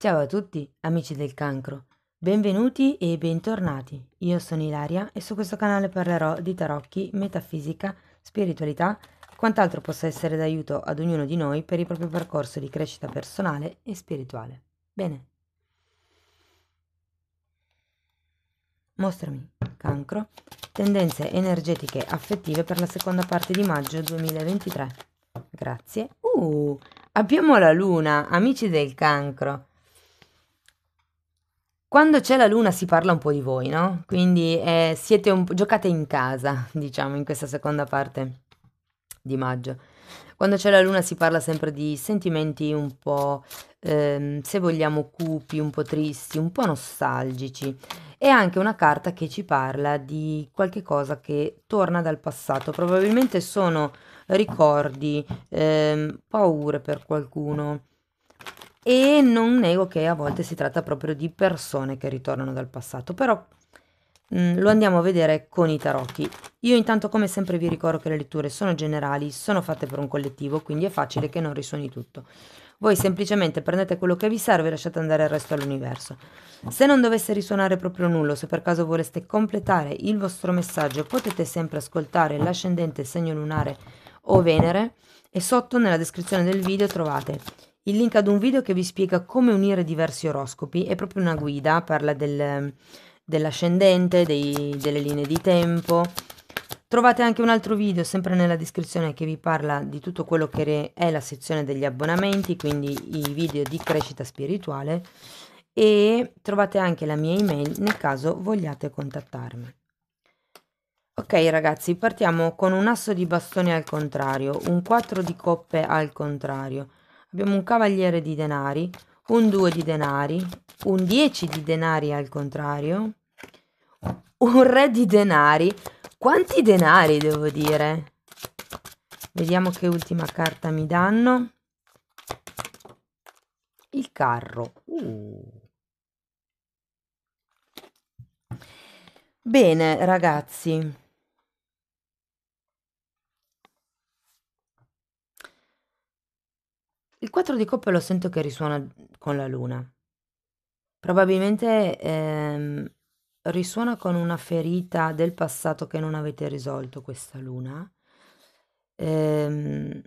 Ciao a tutti, amici del cancro. Benvenuti e bentornati. Io sono Ilaria e su questo canale parlerò di tarocchi, metafisica, spiritualità e quant'altro possa essere d'aiuto ad ognuno di noi per il proprio percorso di crescita personale e spirituale. Bene. Mostrami, cancro, tendenze energetiche affettive per la seconda parte di maggio 2023. Grazie. Uh, abbiamo la luna, amici del cancro. Quando c'è la luna si parla un po' di voi, no, quindi, ehm, siete un po', giocate in casa, diciamo, in questa seconda parte di maggio. Quando c'è la luna si parla sempre di sentimenti un po', ehm, se vogliamo cupi, un po' tristi, un po' nostalgici. E anche una carta che ci parla di qualche cosa che torna dal passato, probabilmente sono ricordi, ehm, paure per qualcuno, e non nego che a volte si tratta proprio di persone che ritornano dal passato, però mh, mm, lo andiamo a vedere con i tarocchi. Io intanto come sempre vi ricordo che le letture sono generali, sono fatte per un collettivo, quindi è facile che non risuoni tutto. Voi semplicemente prendete quello che vi serve e lasciate andare il resto all'universo. Se non dovesse risuonare proprio nulla, se per caso voleste completare il vostro messaggio, potete sempre ascoltare l'ascendente il segno lunare o Venere e sotto nella descrizione del video trovate il link ad un video che vi spiega come unire diversi oroscopi, è proprio una guida, parla del, dell'ascendente, delle linee di tempo. Trovate anche un altro video sempre nella descrizione che vi parla di tutto quello che è la sezione degli abbonamenti, quindi i video di crescita spirituale e trovate anche la mia email nel caso vogliate contattarmi. Ok ragazzi, partiamo con un asso di bastoni al contrario, un 4 di coppe al contrario, abbiamo un cavaliere di denari, un 2 di denari, un 10 di denari al contrario, un re di denari. Quanti denari devo dire? Vediamo che ultima carta mi danno. Il carro. Uh. Bene ragazzi. Il 4 di coppe lo sento che risuona con la luna. Probabilmente ehm, risuona con una ferita del passato che non avete risolto questa luna. Ehm,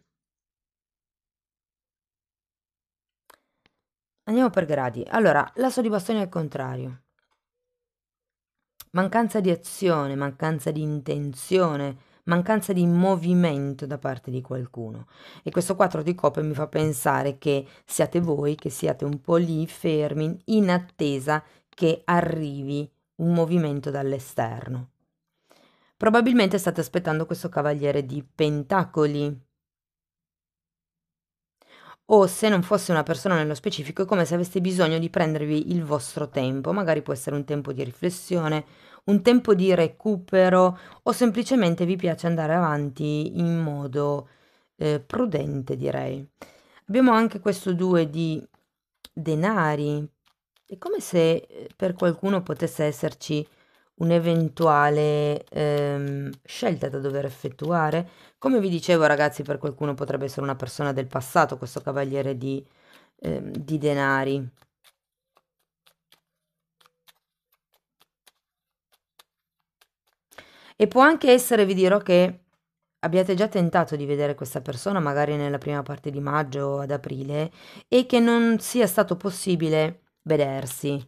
andiamo per gradi. Allora, l'asso di bastoni al contrario. Mancanza di azione, mancanza di intenzione mancanza di movimento da parte di qualcuno. E questo 4 di coppe mi fa pensare che siate voi, che siate un po' lì fermi in attesa che arrivi un movimento dall'esterno. Probabilmente state aspettando questo cavaliere di pentacoli. O se non fosse una persona nello specifico, è come se aveste bisogno di prendervi il vostro tempo. Magari può essere un tempo di riflessione, un tempo di recupero o semplicemente vi piace andare avanti in modo eh, prudente, direi. Abbiamo anche questo due di denari. È come se eh, per qualcuno potesse esserci un'eventuale ehm, scelta da dover effettuare. Come vi dicevo ragazzi, per qualcuno potrebbe essere una persona del passato, questo cavaliere di, ehm, di denari. E può anche essere, vi dirò, che abbiate già tentato di vedere questa persona magari nella prima parte di maggio o ad aprile e che non sia stato possibile vedersi.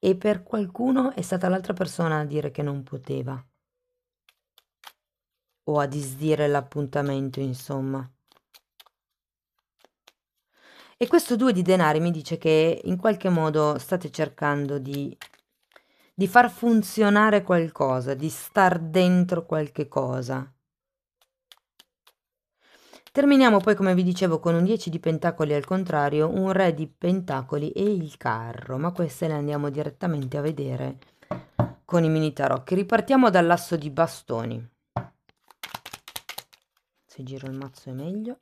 E per qualcuno è stata l'altra persona a dire che non poteva. O a disdire l'appuntamento, insomma. E questo due di denari mi dice che in qualche modo state cercando di di far funzionare qualcosa, di star dentro qualche cosa. Terminiamo poi, come vi dicevo, con un 10 di pentacoli al contrario, un re di pentacoli e il carro, ma queste le andiamo direttamente a vedere con i mini tarocchi. Ripartiamo dall'asso di bastoni. Se giro il mazzo è meglio.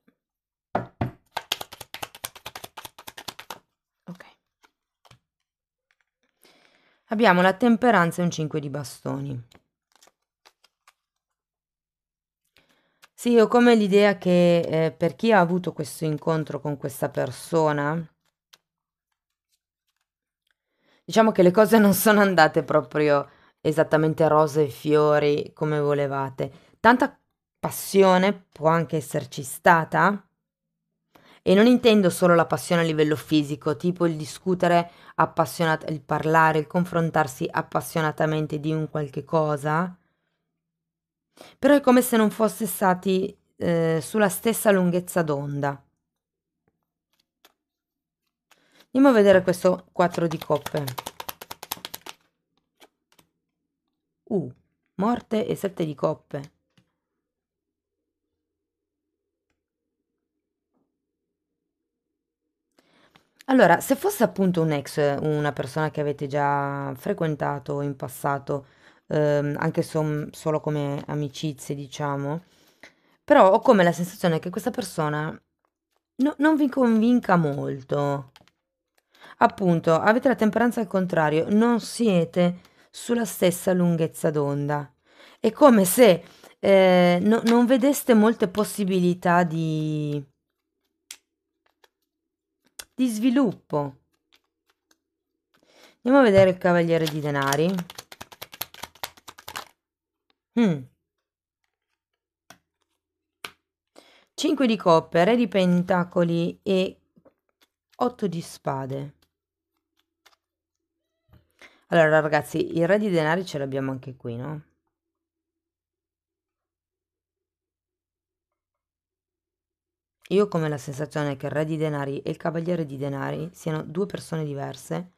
Abbiamo la temperanza e un 5 di bastoni. Sì, ho come l'idea che eh, per chi ha avuto questo incontro con questa persona, diciamo che le cose non sono andate proprio esattamente rose e fiori come volevate. Tanta passione può anche esserci stata, e non intendo solo la passione a livello fisico, tipo il discutere appassionato, il parlare, il confrontarsi appassionatamente di un qualche cosa, però è come se non fosse stati eh, sulla stessa lunghezza d'onda. Andiamo a vedere questo 4 di coppe. Uh, morte e 7 di coppe. Allora, se fosse appunto un ex, una persona che avete già frequentato in passato, ehm, anche som- solo come amicizie, diciamo, però ho come la sensazione che questa persona no- non vi convinca molto. Appunto, avete la temperanza al contrario, non siete sulla stessa lunghezza d'onda. È come se eh, no- non vedeste molte possibilità di di sviluppo. Andiamo a vedere il cavaliere di denari. Mm. 5 di coppe, re di pentacoli e 8 di spade. Allora ragazzi, il re di denari ce l'abbiamo anche qui, no? Io ho come la sensazione che il re di denari e il cavaliere di denari siano due persone diverse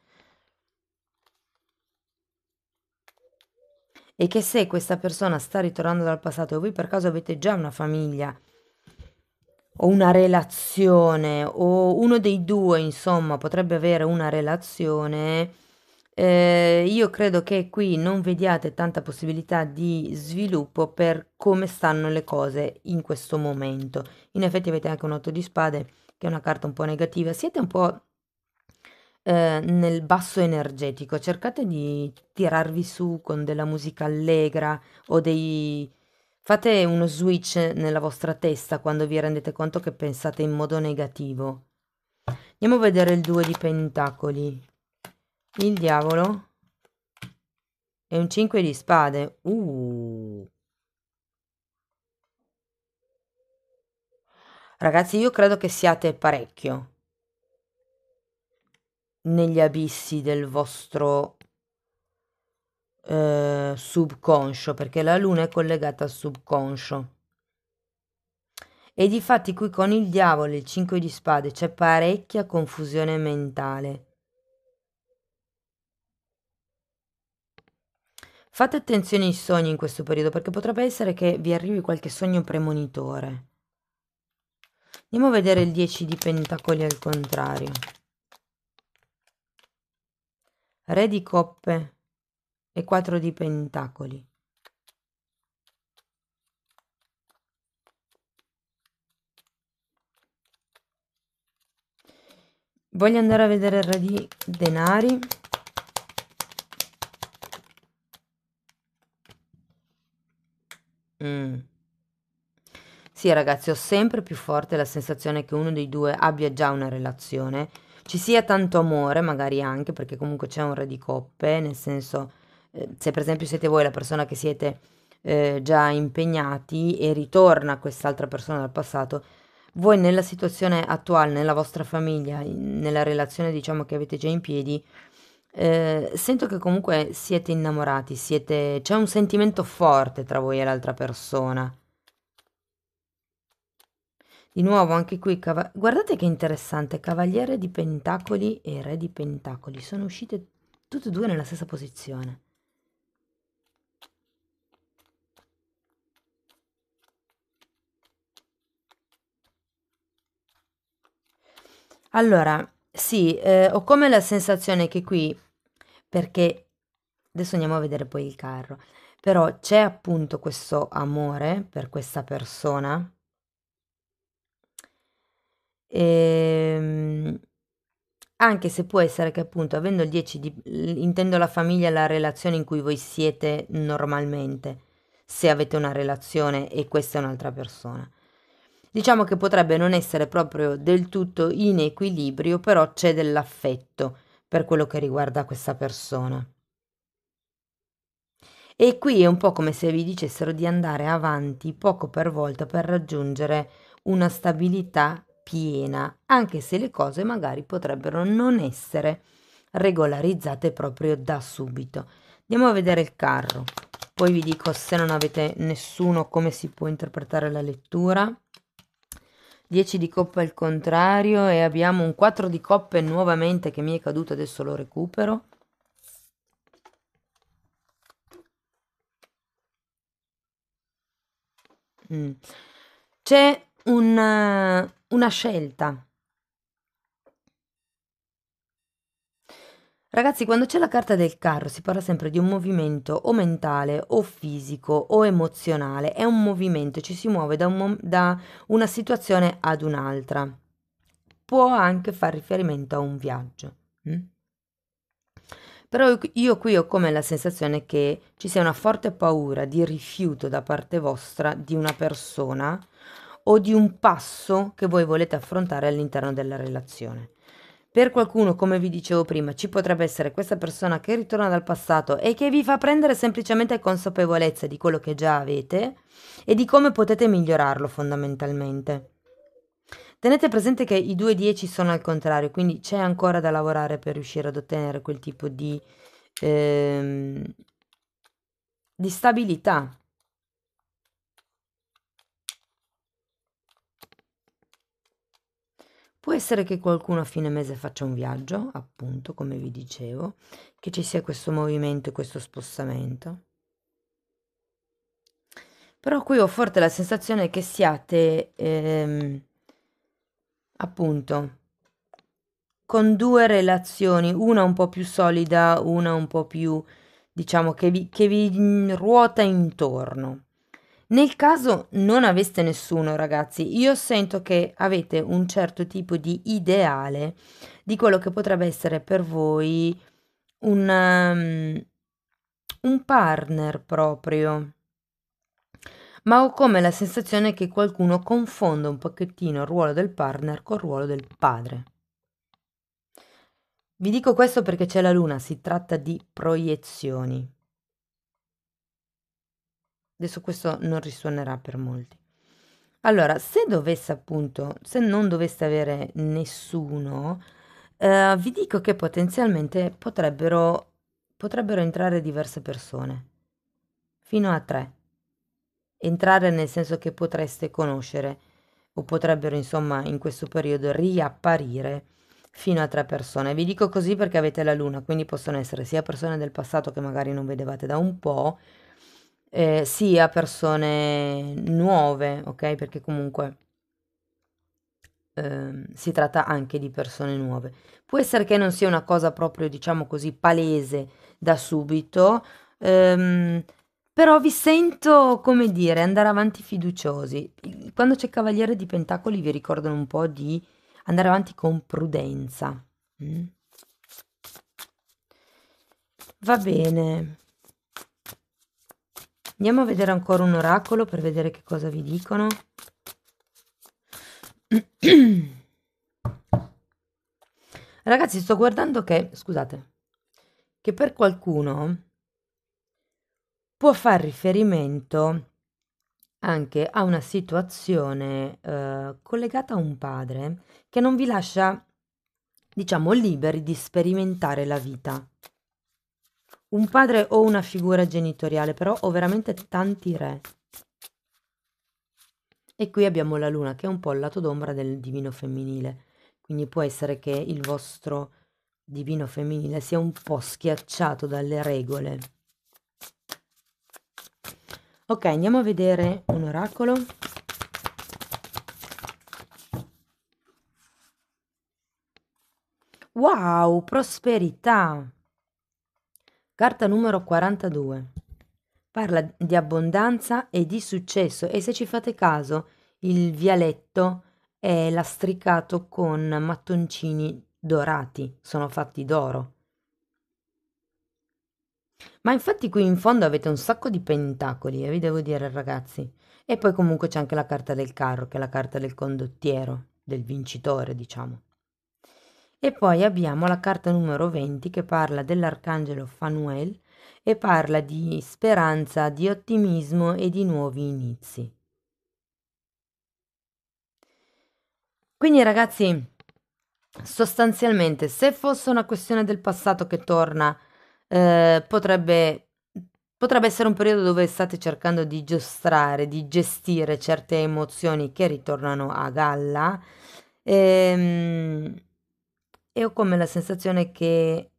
e che se questa persona sta ritornando dal passato e voi per caso avete già una famiglia o una relazione o uno dei due insomma potrebbe avere una relazione eh, io credo che qui non vediate tanta possibilità di sviluppo per come stanno le cose in questo momento. In effetti avete anche un 8 di spade che è una carta un po' negativa. Siete un po' eh, nel basso energetico, cercate di tirarvi su con della musica allegra o dei... Fate uno switch nella vostra testa quando vi rendete conto che pensate in modo negativo. Andiamo a vedere il 2 di pentacoli. Il diavolo e un 5 di spade. Uh. Ragazzi, io credo che siate parecchio negli abissi del vostro eh, subconscio, perché la luna è collegata al subconscio. E difatti qui con il diavolo e il 5 di spade c'è parecchia confusione mentale. Fate attenzione ai sogni in questo periodo perché potrebbe essere che vi arrivi qualche sogno premonitore. Andiamo a vedere il 10 di pentacoli al contrario. Re di coppe e 4 di pentacoli. Voglio andare a vedere il re di denari. Mm. Sì, ragazzi, ho sempre più forte la sensazione che uno dei due abbia già una relazione, ci sia tanto amore, magari anche, perché comunque c'è un re di coppe, nel senso, eh, se per esempio siete voi la persona che siete eh, già impegnati e ritorna quest'altra persona dal passato, voi nella situazione attuale, nella vostra famiglia, nella relazione diciamo che avete già in piedi, Ehm, sento che comunque siete innamorati, siete... c'è un sentimento forte tra voi e l'altra persona. Di nuovo, anche qui, guardate che interessante, Cavaliere di Pentacoli e Re di Pentacoli sono uscite tutte e due nella stessa posizione. Allora, sì, eh, ho come la sensazione che qui, perché adesso andiamo a vedere poi il carro, però c'è appunto questo amore per questa persona. E, ehm, anche se può essere che appunto avendo il 10 di, intendo la famiglia la relazione in cui voi siete normalmente se avete una relazione e questa è un'altra persona Diciamo che potrebbe non essere proprio del tutto in equilibrio, però c'è dell'affetto per quello che riguarda questa persona. E qui è un po' come se vi dicessero di andare avanti poco per volta per raggiungere una stabilità piena, anche se le cose magari potrebbero non essere regolarizzate proprio da subito. Andiamo a vedere il carro, poi vi dico se non avete nessuno come si può interpretare la lettura. 10 di coppa al contrario e abbiamo un 4 di coppe nuovamente che mi è caduto, adesso lo recupero. Mm. C'è una, eh, una scelta Ragazzi, quando c'è la carta del carro si parla sempre di un movimento o mentale o fisico o emozionale, è un movimento, ci si muove da, un da una situazione ad un'altra. Può anche far riferimento a un viaggio. Hm? Però io qui ho come la sensazione che ci sia una forte paura di rifiuto da parte vostra di una persona o di un passo che voi volete affrontare all'interno della relazione. Per qualcuno, come vi dicevo prima, ci potrebbe essere questa persona che ritorna dal passato e che vi fa prendere semplicemente consapevolezza di quello che già avete e di come potete migliorarlo fondamentalmente. Tenete presente che i due 10 sono al contrario, quindi c'è ancora da lavorare per riuscire ad ottenere quel tipo di, ehm, di stabilità Può essere che qualcuno a fine mese faccia un viaggio, appunto, come vi dicevo, che ci sia questo movimento e questo spostamento. Però qui ho forte la sensazione che siate, ehm, appunto, con due relazioni, una un po' più solida, una un po' più, diciamo, che vi, che vi ruota intorno. Nel caso non aveste nessuno, ragazzi, io sento che avete un certo tipo di ideale di quello che potrebbe essere per voi un, um, un partner proprio. Ma ho come la sensazione che qualcuno confonda un pochettino il ruolo del partner col ruolo del padre. Vi dico questo perché c'è la luna, si tratta di proiezioni. Adesso questo non risuonerà per molti. Allora, se dovesse appunto, se non doveste avere nessuno, eh, vi dico che potenzialmente potrebbero, potrebbero entrare diverse persone, fino a tre. Entrare nel senso che potreste conoscere o potrebbero insomma in questo periodo riapparire fino a tre persone. Vi dico così perché avete la luna, quindi possono essere sia persone del passato che magari non vedevate da un po', eh, sia persone nuove, ok? Perché comunque eh, si tratta anche di persone nuove. Può essere che non sia una cosa proprio, diciamo così, palese da subito, ehm, però vi sento, come dire, andare avanti fiduciosi. Quando c'è Cavaliere di Pentacoli vi ricordano un po' di andare avanti con prudenza. Mm? Va bene. Andiamo a vedere ancora un oracolo per vedere che cosa vi dicono. Ragazzi, sto guardando che, scusate, che per qualcuno può far riferimento anche a una situazione eh, collegata a un padre che non vi lascia, diciamo, liberi di sperimentare la vita un padre o una figura genitoriale, però ho veramente tanti re. E qui abbiamo la luna, che è un po' il lato d'ombra del divino femminile, quindi può essere che il vostro divino femminile sia un po' schiacciato dalle regole. Ok, andiamo a vedere un oracolo. Wow, prosperità! Carta numero 42. Parla di abbondanza e di successo e se ci fate caso il vialetto è lastricato con mattoncini dorati, sono fatti d'oro. Ma infatti qui in fondo avete un sacco di pentacoli, e eh, vi devo dire ragazzi. E poi comunque c'è anche la carta del carro, che è la carta del condottiero, del vincitore, diciamo. E poi abbiamo la carta numero 20 che parla dell'arcangelo Fanuel e parla di speranza, di ottimismo e di nuovi inizi. Quindi ragazzi, sostanzialmente se fosse una questione del passato che torna, eh, potrebbe, potrebbe essere un periodo dove state cercando di giostrare, di gestire certe emozioni che ritornano a galla. Ehm, e ho come la sensazione che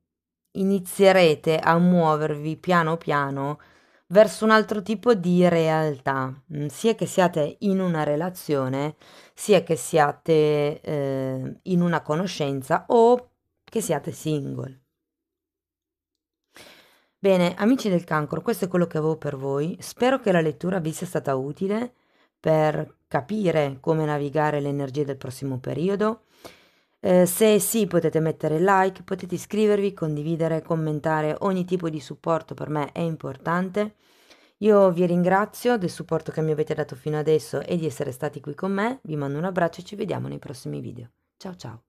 inizierete a muovervi piano piano verso un altro tipo di realtà, mm, sia che siate in una relazione, sia che siate eh, in una conoscenza o che siate single. Bene, amici del cancro, questo è quello che avevo per voi. Spero che la lettura vi sia stata utile per capire come navigare le energie del prossimo periodo eh, se sì potete mettere like, potete iscrivervi, condividere, commentare, ogni tipo di supporto per me è importante. Io vi ringrazio del supporto che mi avete dato fino adesso e di essere stati qui con me, vi mando un abbraccio e ci vediamo nei prossimi video. Ciao ciao!